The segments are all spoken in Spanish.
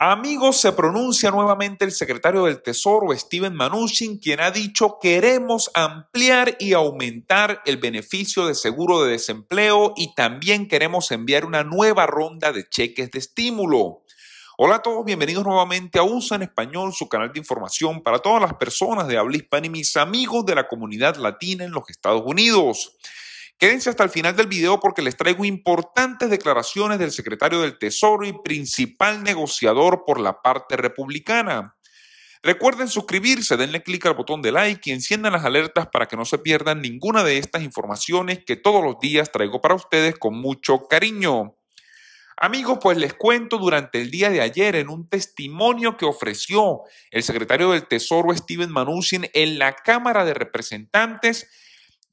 Amigos, se pronuncia nuevamente el secretario del Tesoro, Steven Mnuchin, quien ha dicho queremos ampliar y aumentar el beneficio de seguro de desempleo y también queremos enviar una nueva ronda de cheques de estímulo. Hola a todos, bienvenidos nuevamente a USA en Español, su canal de información para todas las personas de habla hispana y mis amigos de la comunidad latina en los Estados Unidos. Quédense hasta el final del video porque les traigo importantes declaraciones del secretario del Tesoro y principal negociador por la parte republicana. Recuerden suscribirse, denle clic al botón de like y enciendan las alertas para que no se pierdan ninguna de estas informaciones que todos los días traigo para ustedes con mucho cariño. Amigos, pues les cuento durante el día de ayer en un testimonio que ofreció el secretario del Tesoro Steven Mnuchin en la Cámara de Representantes,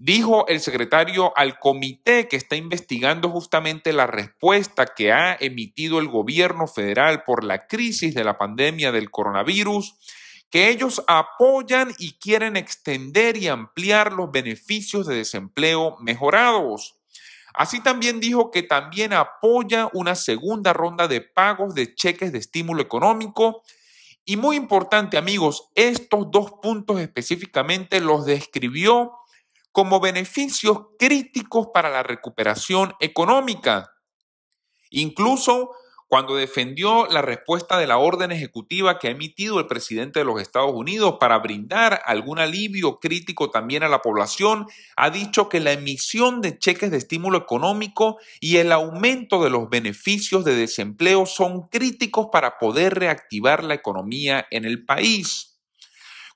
Dijo el secretario al comité que está investigando justamente la respuesta que ha emitido el gobierno federal por la crisis de la pandemia del coronavirus, que ellos apoyan y quieren extender y ampliar los beneficios de desempleo mejorados. Así también dijo que también apoya una segunda ronda de pagos de cheques de estímulo económico. Y muy importante amigos, estos dos puntos específicamente los describió como beneficios críticos para la recuperación económica. Incluso cuando defendió la respuesta de la orden ejecutiva que ha emitido el presidente de los Estados Unidos para brindar algún alivio crítico también a la población, ha dicho que la emisión de cheques de estímulo económico y el aumento de los beneficios de desempleo son críticos para poder reactivar la economía en el país.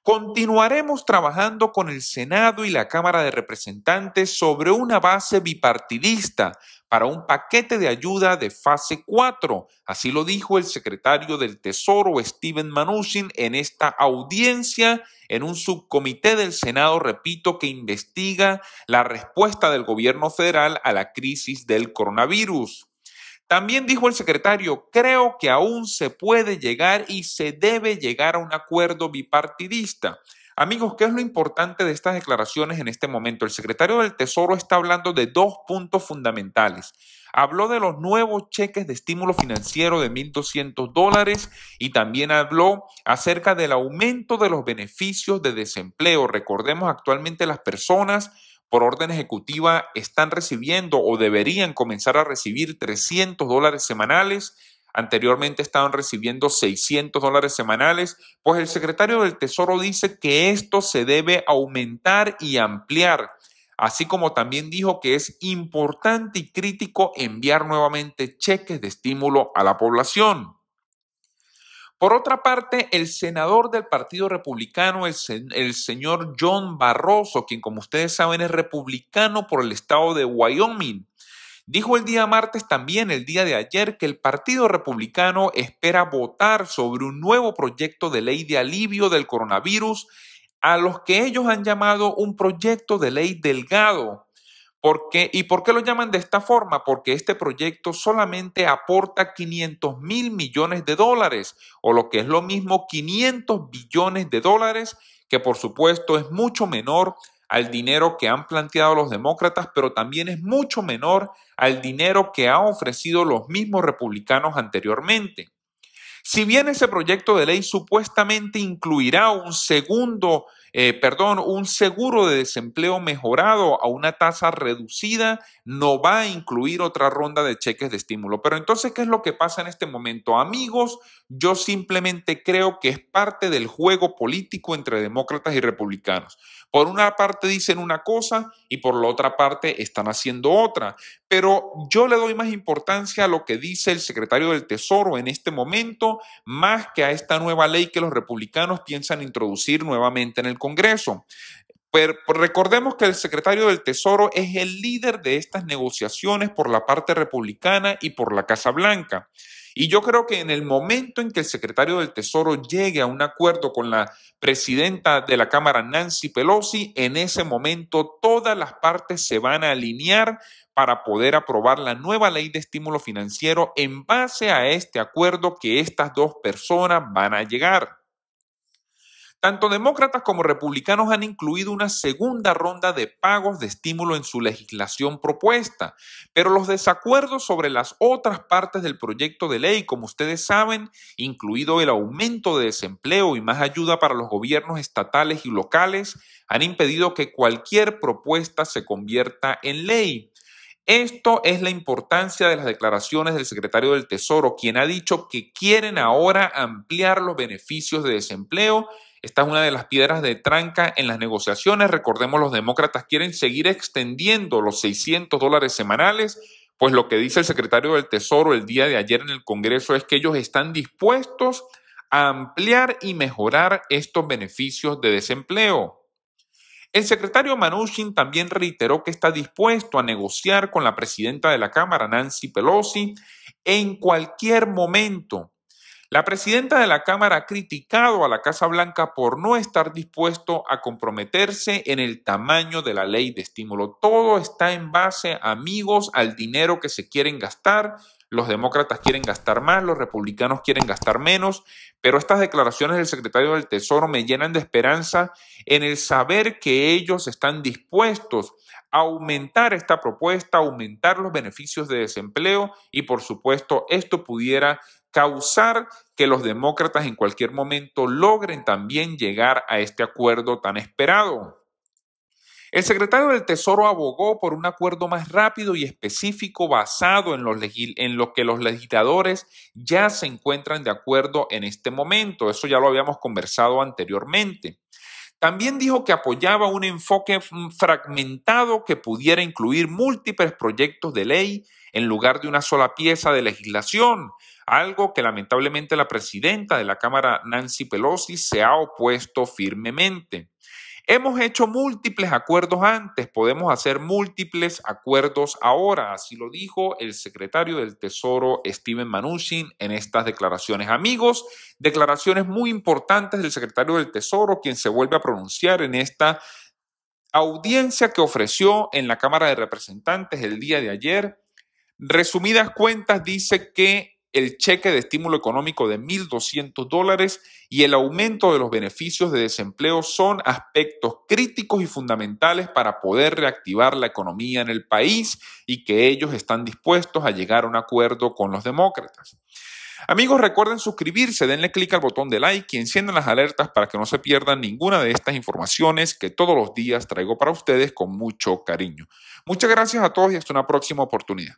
Continuaremos trabajando con el Senado y la Cámara de Representantes sobre una base bipartidista para un paquete de ayuda de fase 4. Así lo dijo el secretario del Tesoro, Steven Mnuchin, en esta audiencia en un subcomité del Senado, repito, que investiga la respuesta del gobierno federal a la crisis del coronavirus. También dijo el secretario, creo que aún se puede llegar y se debe llegar a un acuerdo bipartidista. Amigos, ¿qué es lo importante de estas declaraciones en este momento? El secretario del Tesoro está hablando de dos puntos fundamentales. Habló de los nuevos cheques de estímulo financiero de 1.200 dólares y también habló acerca del aumento de los beneficios de desempleo. Recordemos actualmente las personas por orden ejecutiva están recibiendo o deberían comenzar a recibir 300 dólares semanales. Anteriormente estaban recibiendo 600 dólares semanales. Pues el secretario del Tesoro dice que esto se debe aumentar y ampliar así como también dijo que es importante y crítico enviar nuevamente cheques de estímulo a la población. Por otra parte, el senador del Partido Republicano, el, señor John Barroso, quien como ustedes saben es republicano por el estado de Wyoming, dijo el día martes también, el día de ayer, que el Partido Republicano espera votar sobre un nuevo proyecto de ley de alivio del coronavirus a los que ellos han llamado un proyecto de ley delgado ¿Y por qué lo llaman de esta forma? Porque este proyecto solamente aporta 500 mil millones de dólares, o lo que es lo mismo, 500 billones de dólares, que por supuesto es mucho menor al dinero que han planteado los demócratas, pero también es mucho menor al dinero que han ofrecido los mismos republicanos anteriormente. Si bien ese proyecto de ley supuestamente incluirá un segundo, eh, perdón, un seguro de desempleo mejorado a una tasa reducida, no va a incluir otra ronda de cheques de estímulo. Pero entonces, ¿qué es lo que pasa en este momento? Amigos, yo simplemente creo que es parte del juego político entre demócratas y republicanos. Por una parte dicen una cosa y por la otra parte están haciendo otra. Pero yo le doy más importancia a lo que dice el secretario del Tesoro en este momento más que a esta nueva ley que los republicanos piensan introducir nuevamente en el Congreso. Pero pues, recordemos que el secretario del Tesoro es el líder de estas negociaciones por la parte republicana y por la Casa Blanca. Y yo creo que en el momento en que el secretario del Tesoro llegue a un acuerdo con la presidenta de la Cámara, Nancy Pelosi, en ese momento todas las partes se van a alinear para poder aprobar la nueva ley de estímulo financiero en base a este acuerdo que estas dos personas van a llegar. Tanto demócratas como republicanos han incluido una segunda ronda de pagos de estímulo en su legislación propuesta, pero los desacuerdos sobre las otras partes del proyecto de ley, como ustedes saben, incluido el aumento de desempleo y más ayuda para los gobiernos estatales y locales, han impedido que cualquier propuesta se convierta en ley. Esto es la importancia de las declaraciones del secretario del Tesoro, quien ha dicho que quieren ahora ampliar los beneficios de desempleo esta es una de las piedras de tranca en las negociaciones. Recordemos, los demócratas quieren seguir extendiendo los 600 dólares semanales, pues lo que dice el secretario del Tesoro el día de ayer en el Congreso es que ellos están dispuestos a ampliar y mejorar estos beneficios de desempleo. El secretario Manushin también reiteró que está dispuesto a negociar con la presidenta de la Cámara, Nancy Pelosi, en cualquier momento la presidenta de la Cámara ha criticado a la Casa Blanca por no estar dispuesto a comprometerse en el tamaño de la ley de estímulo. Todo está en base, amigos, al dinero que se quieren gastar. Los demócratas quieren gastar más, los republicanos quieren gastar menos, pero estas declaraciones del secretario del Tesoro me llenan de esperanza en el saber que ellos están dispuestos a aumentar esta propuesta, aumentar los beneficios de desempleo y por supuesto esto pudiera causar que los demócratas en cualquier momento logren también llegar a este acuerdo tan esperado. El secretario del Tesoro abogó por un acuerdo más rápido y específico basado en, en lo que los legisladores ya se encuentran de acuerdo en este momento. Eso ya lo habíamos conversado anteriormente. También dijo que apoyaba un enfoque mm, fragmentado que pudiera incluir múltiples proyectos de ley en lugar de una sola pieza de legislación, algo que lamentablemente la presidenta de la Cámara, Nancy Pelosi, se ha opuesto firmemente. Hemos hecho múltiples acuerdos antes, podemos hacer múltiples acuerdos ahora, así lo dijo el secretario del Tesoro Steven Mnuchin en estas declaraciones. Amigos, declaraciones muy importantes del secretario del Tesoro, quien se vuelve a pronunciar en esta audiencia que ofreció en la Cámara de Representantes el día de ayer. Resumidas cuentas, dice que el cheque de estímulo económico de 1.200 dólares y el aumento de los beneficios de desempleo son aspectos críticos y fundamentales para poder reactivar la economía en el país y que ellos están dispuestos a llegar a un acuerdo con los demócratas. Amigos, recuerden suscribirse, denle clic al botón de like y enciendan las alertas para que no se pierdan ninguna de estas informaciones que todos los días traigo para ustedes con mucho cariño. Muchas gracias a todos y hasta una próxima oportunidad.